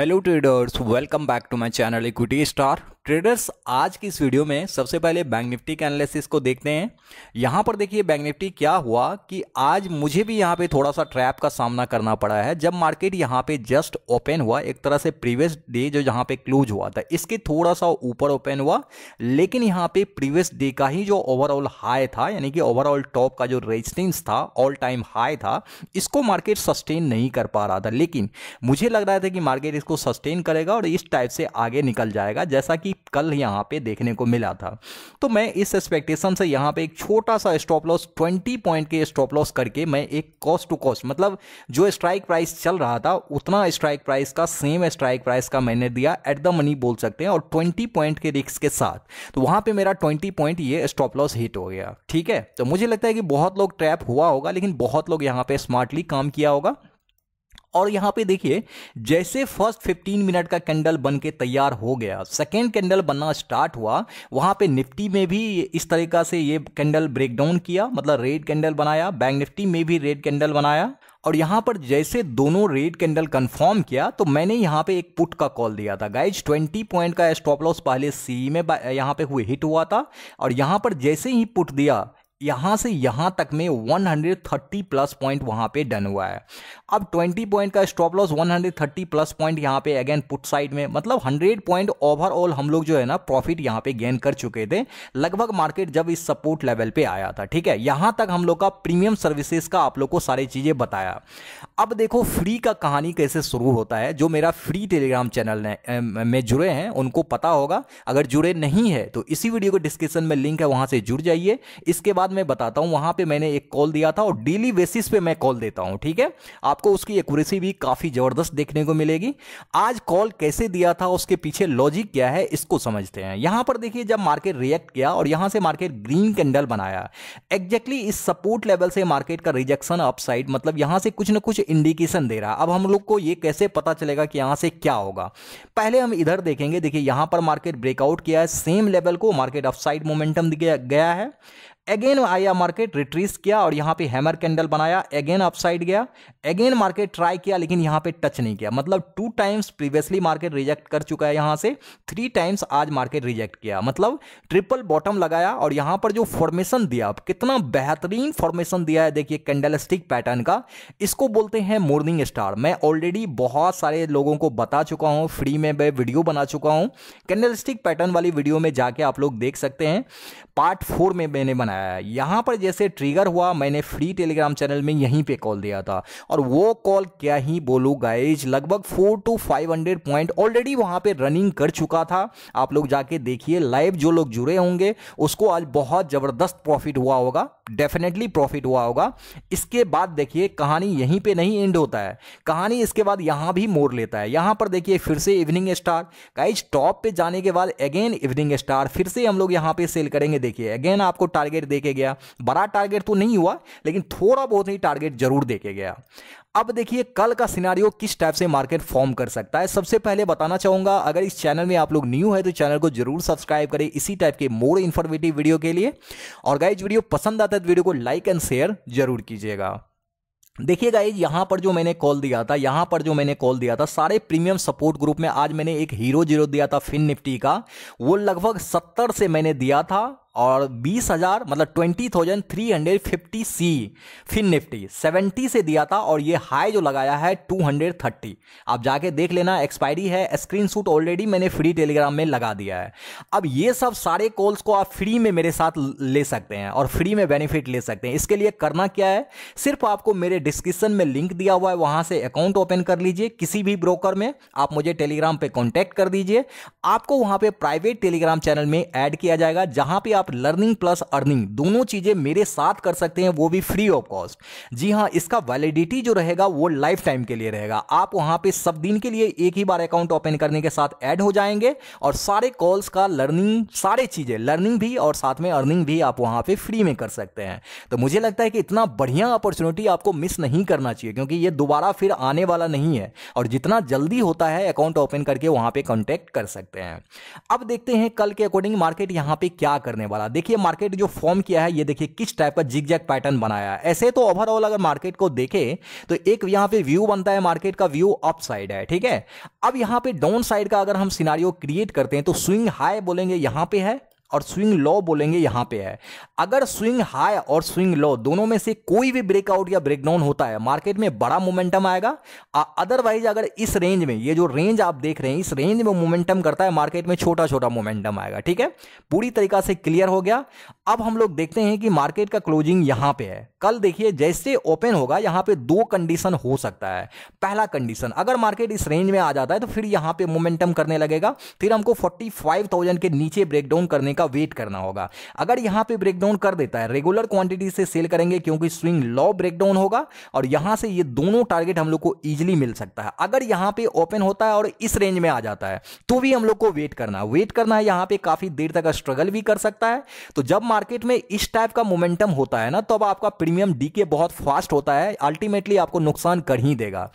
Hello traders, welcome back to my channel Equity Star. Traders आज की इस video में सबसे पहले बैंक निफ्टी के एनालिसिस को देखते हैं यहाँ पर देखिए बैंक निफ्टी क्या हुआ कि आज मुझे भी यहाँ पे थोड़ा सा ट्रैप का सामना करना पड़ा है जब मार्केट यहाँ पे जस्ट ओपन हुआ एक तरह से प्रीवियस डे जो यहाँ पे क्लोज हुआ था इसके थोड़ा सा ऊपर ओपन हुआ लेकिन यहाँ पे प्रीवियस डे का ही जो ओवरऑल हाई था यानी कि ओवरऑल टॉप का जो रेजिस्टेंस था ऑल टाइम हाई था इसको मार्केट सस्टेन नहीं कर पा रहा था लेकिन मुझे लग रहा था कि मार्केट इसको सस्टेन करेगा और इस टाइप से आगे निकल जाएगा जैसा कि कल यहाँ पे देखने को मिला था तो मैं इस एक्सपेक्टेशन से यहाँ पे एक छोटा सा स्टॉप लॉस 20 पॉइंट के स्टॉप लॉस करके मैं एक कॉस्ट टू कॉस्ट मतलब जो स्ट्राइक प्राइस चल रहा था उतना स्ट्राइक प्राइस का सेम स्ट्राइक प्राइस का मैंने दिया एट द मनी बोल सकते हैं और ट्वेंटी पॉइंट के रिक्स के साथ तो वहाँ पर मेरा ट्वेंटी पॉइंट ये स्टॉप लॉस हिट हो गया ठीक है तो मुझे लगता है कि बहुत लोग ट्रैप हुआ होगा लेकिन बहुत लोग यहाँ पर स्मार्टली काम किया होगा और यहां पे देखिए जैसे फर्स्ट 15 मिनट का कैंडल बन के तैयार हो गया सेकेंड कैंडल बनना स्टार्ट हुआ वहां पे निफ्टी में भी इस तरीका से ये कैंडल ब्रेक डाउन किया मतलब रेड कैंडल बनाया बैंक निफ्टी में भी रेड कैंडल बनाया और यहां पर जैसे दोनों रेड कैंडल कंफर्म किया तो मैंने यहां पे एक पुट का कॉल दिया था गाइज 20 पॉइंट का स्टॉप लॉस पहले सी में यहां पे हुए हिट हुआ था और यहां पर जैसे ही पुट दिया यहां से यहां तक में 130 प्लस पॉइंट वहां पे डन हुआ है अब 20 पॉइंट का स्टॉप लॉस 130 प्लस पॉइंट यहां पे अगेन पुट साइड में मतलब 100 पॉइंट ओवरऑल हम लोग जो है ना प्रॉफिट यहां पे गेन कर चुके थे लगभग मार्केट जब इस सपोर्ट लेवल पे आया था ठीक है यहां तक हम लोग का प्रीमियम सर्विसेज का आप लोग को सारी चीज़ें बताया अब देखो फ्री का कहानी कैसे शुरू होता है जो मेरा फ्री टेलीग्राम चैनल में जुड़े हैं उनको पता होगा अगर जुड़े नहीं है तो इसी वीडियो को डिस्क्रिप्शन में लिंक है वहां से जुड़ जाइए इसके बाद बाद मैं बताता हूं वहां पे मैंने एक कॉल दिया था और डेली बेसिस पे मैं कॉल देता हूं ठीक है आपको उसकी एक्यूरेसी भी काफ़ी ज़बरदस्त देखने को मिलेगी आज कॉल कैसे दिया था उसके पीछे लॉजिक क्या है इसको समझते हैं यहां पर देखिए जब मार्केट रिएक्ट किया और यहां से मार्केट ग्रीन कैंडल बनाया एग्जैक्टली इस सपोर्ट लेवल से मार्केट का रिजेक्शन अपसाइड मतलब यहां से कुछ ना कुछ इंडिकेशन दे रहा अब हम लोग को यह कैसे पता चलेगा कि यहां से क्या होगा पहले हम इधर देखेंगे देखिए यहां पर मार्केट ब्रेकआउट किया है सेम लेवल को मार्केट अपसाइड मोमेंटम गया है अगेन आया मार्केट रिट्रीस किया और यहाँ पे हैमर कैंडल बनाया अगेन अपसाइड गया अगेन मार्केट ट्राई किया लेकिन यहाँ पे टच नहीं किया मतलब two times previously market reject कर चुका है यहाँ से थ्री टाइम्स आज मार्केट रिजेक्ट किया मतलब ट्रिपल बॉटम लगाया और यहाँ पर जो फॉर्मेशन दिया कितना बेहतरीन फॉर्मेशन दिया है देखिए कैंडल पैटर्न का इसको बोलते हैं मॉर्निंग स्टार मैं ऑलरेडी बहुत सारे लोगों को बता चुका हूँ फ्री में मैं वीडियो बना चुका हूँ कैंडल पैटर्न वाली वीडियो में जाके आप लोग देख सकते हैं पार्ट फोर में मैंने बनाया है यहाँ पर जैसे ट्रिगर हुआ मैंने फ्री टेलीग्राम चैनल में यहीं पे कॉल दिया था और वो कॉल क्या ही बोलूँ गाइज लगभग four to five hundred point already वहाँ पे रनिंग कर चुका था आप लोग जाके देखिए लाइव जो लोग जुड़े होंगे उसको आज बहुत ज़बरदस्त प्रॉफिट हुआ होगा डेफिनेटली प्रॉफिट हुआ होगा इसके बाद देखिए कहानी यहीं पे नहीं एंड होता है कहानी इसके बाद यहाँ भी मोड़ लेता है यहाँ पर देखिए फिर से इवनिंग स्टार गाइज टॉप पे जाने के बाद अगेन इवनिंग स्टार फिर से हम लोग यहाँ पे सेल करेंगे देखिए अगेन आपको टारगेट देखे गया बड़ा टारगेट तो नहीं हुआ लेकिन थोड़ा बहुत ही टारगेट जरूर देखे गया अब देखिए कल का सिनारियो किस टाइप से मार्केट फॉर्म कर सकता है सबसे पहले बताना चाहूंगा अगर इस चैनल में आप लोग न्यू है तो चैनल को जरूर सब्सक्राइब करें इसी टाइप के मोर इन्फॉर्मेटिव वीडियो के लिए और गाइज वीडियो पसंद आता है तो वीडियो को लाइक एंड शेयर जरूर कीजिएगा देखिए गाइज यहाँ पर जो मैंने कॉल दिया था यहाँ पर जो मैंने कॉल दिया था सारे प्रीमियम सपोर्ट ग्रुप में आज मैंने एक हीरो जीरो दिया था फिन निफ्टी का वो लगभग सत्तर से मैंने दिया था और बीस हज़ार मतलब twenty thousand three hundred fifty CE Fin Nifty seventy से दिया था और ये हाई जो लगाया है टू हंड्रेड थर्टी आप जाके देख लेना एक्सपायरी है स्क्रीन शूट ऑलरेडी मैंने फ्री टेलीग्राम में लगा दिया है अब ये सब सारे कॉल्स को आप फ्री में मेरे साथ ले सकते हैं और फ्री में बेनिफिट ले सकते हैं इसके लिए करना क्या है सिर्फ आपको मेरे डिस्क्रिप्शन में लिंक दिया हुआ है वहाँ से अकाउंट ओपन कर लीजिए किसी भी ब्रोकर में आप मुझे टेलीग्राम पर कॉन्टैक्ट कर दीजिए आपको वहाँ पर प्राइवेट टेलीग्राम चैनल में ऐड किया जाएगा जहाँ पर आप आप लर्निंग प्लस अर्निंग दोनों चीज़ें मेरे साथ कर सकते हैं वो भी फ्री ऑफ कॉस्ट जी हाँ इसका वैलिडिटी जो रहेगा वो लाइफ टाइम के लिए रहेगा आप वहां पे सब दिन के लिए एक ही बार अकाउंट ओपन करने के साथ ऐड हो जाएंगे और सारे कॉल्स का लर्निंग सारे चीज़ें लर्निंग भी और साथ में अर्निंग भी आप वहां पे फ्री में कर सकते हैं तो मुझे लगता है कि इतना बढ़िया अपॉर्चुनिटी आपको मिस नहीं करना चाहिए क्योंकि ये दोबारा फिर आने वाला नहीं है और जितना जल्दी होता है अकाउंट ओपन करके वहां पर कॉन्टेक्ट कर सकते हैं अब देखते हैं कल के अकॉर्डिंग मार्केट यहां पर क्या करने वाला वाला देखिए मार्केट जो फॉर्म किया है ये देखिए किस टाइप का जिग जैक पैटर्न बनाया है ऐसे तो ओवरऑल अगर मार्केट को देखे तो एक यहां पे व्यू बनता है मार्केट का व्यू अप साइड है ठीक है अब यहां पे डाउन साइड का अगर हम सिनारियो क्रिएट करते हैं तो स्विंग हाई बोलेंगे यहां पे है और स्विंग लो बोलेंगे यहां पे है अगर स्विंग हाई और स्विंग लो दोनों में से कोई भी ब्रेकआउट या ब्रेकडाउन होता है मार्केट में बड़ा मोमेंटम आएगा अदरवाइज अगर इस रेंज में ये जो रेंज आप देख रहे हैं इस रेंज में मोमेंटम करता है मार्केट में छोटा छोटा मोमेंटम आएगा ठीक है पूरी तरीका से क्लियर हो गया अब हम लोग देखते हैं कि मार्केट का क्लोजिंग यहां पर है कल देखिए जैसे ओपन होगा यहां पर दो कंडीशन हो सकता है पहला कंडीशन अगर मार्केट इस रेंज में आ जाता है तो फिर यहां पर मोमेंटम करने लगेगा फिर हमको फोर्टी के नीचे ब्रेकडाउन करने का वेट करना होगा अगर यहां पे ब्रेकडाउन कर देता है रेगुलर क्वांटिटी से सेल करेंगे क्योंकि स्विंग लो ब्रेकडाउन होगा और यहां से ये दोनों टारगेट हम लोग को इजिली मिल सकता है अगर यहां पे ओपन होता है और इस रेंज में आ जाता है तो भी हम लोग को वेट करना है वेट करना है यहां पर काफी देर तक स्ट्रगल भी कर सकता है तो जब मार्केट में इस टाइप का मोमेंटम होता है ना तब आपका प्रीमियम डीके बहुत फास्ट होता है अल्टीमेटली आपको नुकसान कर ही देगा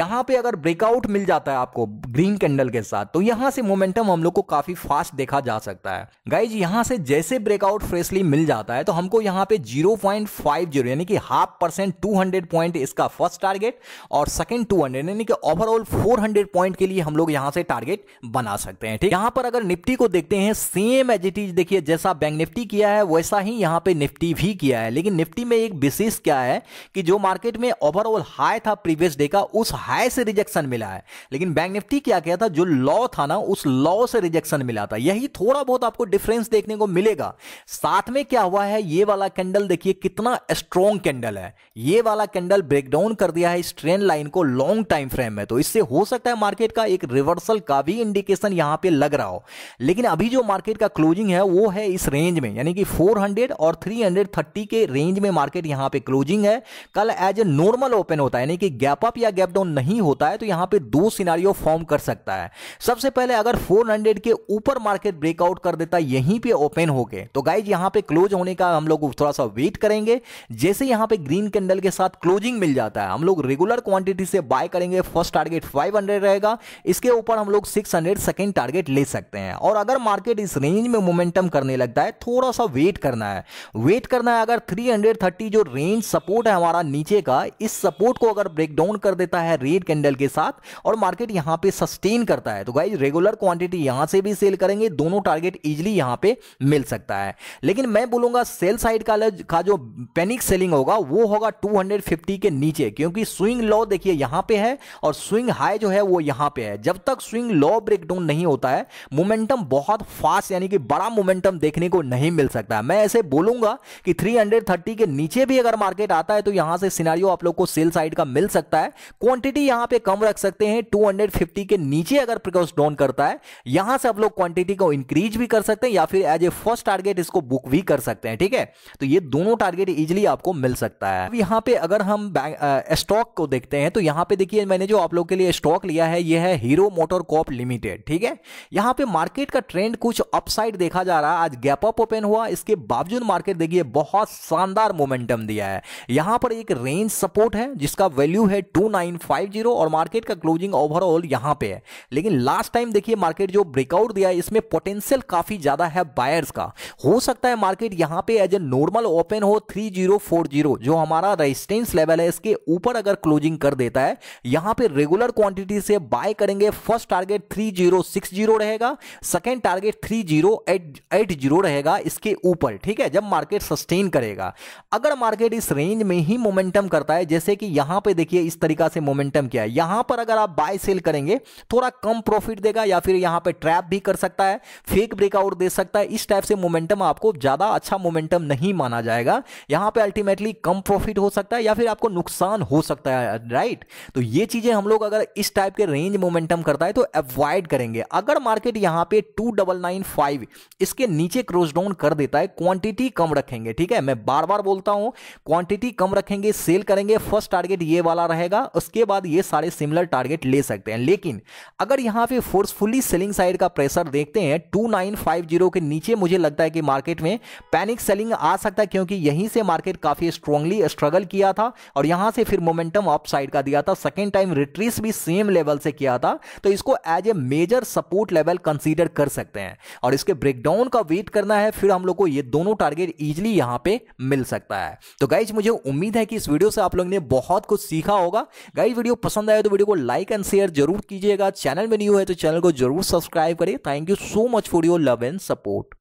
यहां पे अगर ब्रेकआउट मिल जाता है आपको ग्रीन कैंडल के साथ तो यहां से मोमेंटम हम लोग को काफी फास्ट देखा जा सकता है गाइज यहां से जैसे ब्रेकआउट फ्रेशली मिल जाता है तो हमको यहां पे 0.50 यानी कि हाफ परसेंट 200 पॉइंट इसका फर्स्ट टारगेट और सेकंड 200 यानी कि ओवरऑल 400 पॉइंट के लिए हम लोग यहां से टारगेट बना सकते हैं ठीक यहां पर अगर निफ्टी को देखते हैं सेम एज इट इज देखिए जैसा बैंक निफ्टी किया है वैसा ही यहां पर निफ्टी भी किया है लेकिन निफ्टी में एक विशेष क्या है कि जो मार्केट में ओवरऑल हाई था प्रीवियस डे का उस हाई से रिजेक्शन मिला है लेकिन बैंक निफ्टी क्या किया था जो लॉ था ना उस लॉ से रिजेक्शन मिला था यही थोड़ा बहुत आपको डिफरेंस डिफरेंस देखने को मिलेगा साथ में क्या हुआ है ये वाला कैंडल देखिए कितना स्ट्रॉन्ग कैंडल है ये वाला कैंडल ब्रेकडाउन कर दिया है इस ट्रेंड लाइन को लॉन्ग टाइम फ्रेम में तो इससे हो सकता है मार्केट का एक रिवर्सल का भी इंडिकेशन यहां पे लग रहा हो लेकिन अभी जो मार्केट का क्लोजिंग है वो है इस रेंज में यानी कि 400 और 330 के रेंज में मार्केट यहां पे क्लोजिंग है कल एज ए नॉर्मल ओपन होता है यानी कि गैप अप या गैप डाउन नहीं होता है तो यहां पे दो सिनारियो फॉर्म कर सकता है सबसे पहले अगर 400 के ऊपर मार्केट ब्रेकआउट कर देता है यहीं पे ओपन हो गए तो गाइज यहाँ पे क्लोज होने का हम लोग थोड़ा सा वेट करेंगे जैसे यहाँ पे ग्रीन कैंडल के साथ क्लोजिंग मिल जाता है हम लोग रेगुलर क्वांटिटी से बाय करेंगे फर्स्ट टारगेट 500 रहेगा इसके ऊपर हम लोग 600 सेकंड टारगेट ले सकते हैं और अगर मार्केट इस रेंज में मोमेंटम करने लगता है थोड़ा सा वेट करना है वेट करना है अगर थ्री जो रेंज सपोर्ट है हमारा नीचे का इस सपोर्ट को अगर ब्रेक डाउन कर देता है रेड कैंडल के साथ और मार्केट यहाँ पे सस्टेन करता है तो गाइज रेगुलर क्वांटिटी यहाँ से भी सेल करेंगे दोनों टारगेट इजिली यहां पे मिल सकता है लेकिन मैं बोलूंगा सेल साइड का का जो पैनिक सेलिंग होगा वो होगा 250 के नीचे क्योंकि स्विंग लॉ देखिए यहां पे है और स्विंग हाई जो है वो यहां पे है जब तक स्विंग लॉ ब्रेक डाउन नहीं होता है मोमेंटम बहुत फास्ट यानी कि बड़ा मोमेंटम देखने को नहीं मिल सकता मैं ऐसे बोलूंगा कि 330 के नीचे भी अगर मार्केट आता है तो यहां से सिनारियो आप लोग को सेल साइड का मिल सकता है क्वांटिटी यहां पे कम रख सकते हैं 250 के नीचे अगर प्रिकॉस डाउन करता है यहां से आप लोग क्वांटिटी को इंक्रीज भी कर सकते हैं या फिर एज ए फर्स्ट टारगेट इसको बुक भी कर सकते हैं ठीक है तो ये दोनों टारगेट इजिली आपको मिल सकता है अब यहाँ पे अगर हम स्टॉक को देखते हैं तो यहाँ पे देखिए मैंने जो आप लोग के लिए स्टॉक लिया है ये है हीरो मोटर कॉप लिमिटेड ठीक है यहाँ पे मार्केट का ट्रेंड कुछ अपसाइड देखा जा रहा है आज गैप अप ओपन हुआ इसके बावजूद मार्केट देखिए बहुत शानदार मोमेंटम दिया है यहाँ पर एक रेंज सपोर्ट है जिसका वैल्यू है टू और मार्केट का क्लोजिंग ओवरऑल यहाँ पे है लेकिन लास्ट टाइम देखिए मार्केट जो ब्रेकआउट दिया है इसमें पोटेंशियल काफी ज्यादा रहा है बायर्स का हो सकता है मार्केट यहां पे एज ए नॉर्मल ओपन हो 3040 जो हमारा रेजिस्टेंस लेवल है इसके ऊपर अगर क्लोजिंग कर देता है यहां पे रेगुलर क्वांटिटी से बाय करेंगे फर्स्ट टारगेट 3060 रहेगा सेकेंड टारगेट 3080 रहेगा इसके ऊपर ठीक है जब मार्केट सस्टेन करेगा अगर मार्केट इस रेंज में ही मोमेंटम करता है जैसे कि यहां पर देखिए इस तरीका से मोमेंटम क्या है यहां पर अगर आप बाय सेल करेंगे थोड़ा कम प्रॉफिट देगा या फिर यहां पर ट्रैप भी कर सकता है फेक ब्रेकआउट दे दे सकता है इस टाइप से मोमेंटम आपको ज़्यादा अच्छा मोमेंटम नहीं माना जाएगा यहां पे अल्टीमेटली कम प्रॉफिट हो सकता है या फिर आपको नुकसान हो सकता है राइट तो ये चीज़ें हम लोग अगर इस टाइप के रेंज मोमेंटम करता है तो अवॉइड करेंगे अगर मार्केट यहां पे टू डबल नाइन फाइव इसके नीचे क्रोज डाउन कर देता है क्वांटिटी कम रखेंगे ठीक है मैं बार बार बोलता हूं क्वांटिटी कम रखेंगे सेल करेंगे फर्स्ट टारगेट ये वाला रहेगा उसके बाद ये सारे सिमिलर टारगेट ले सकते हैं लेकिन अगर यहां पे फोर्सफुली सेलिंग साइड का प्रेशर देखते हैं टू नाइन फाइव जीरो के नीचे मुझे लगता है कि मार्केट में पैनिक सेलिंग आ सकता है क्योंकि यहीं से मार्केट काफ़ी स्ट्रांगली स्ट्रगल किया था और यहां से फिर मोमेंटम अपसाइड साइड का दिया था सेकेंड टाइम रिट्रीस भी सेम लेवल से किया था तो इसको as a major support level consider कर सकते हैं और इसके ब्रेकडाउन का वेट करना है फिर हम लोग को ये दोनों टारगेट इजिली यहां पर मिल सकता है तो गाइज मुझे उम्मीद है कि इस वीडियो से आप लोगों ने बहुत कुछ सीखा होगा गाइज वीडियो पसंद आए तो वीडियो को लाइक एंड शेयर जरूर कीजिएगा चैनल में न्यू है तो चैनल को जरूर सब्सक्राइब करें thank you so much for your love and support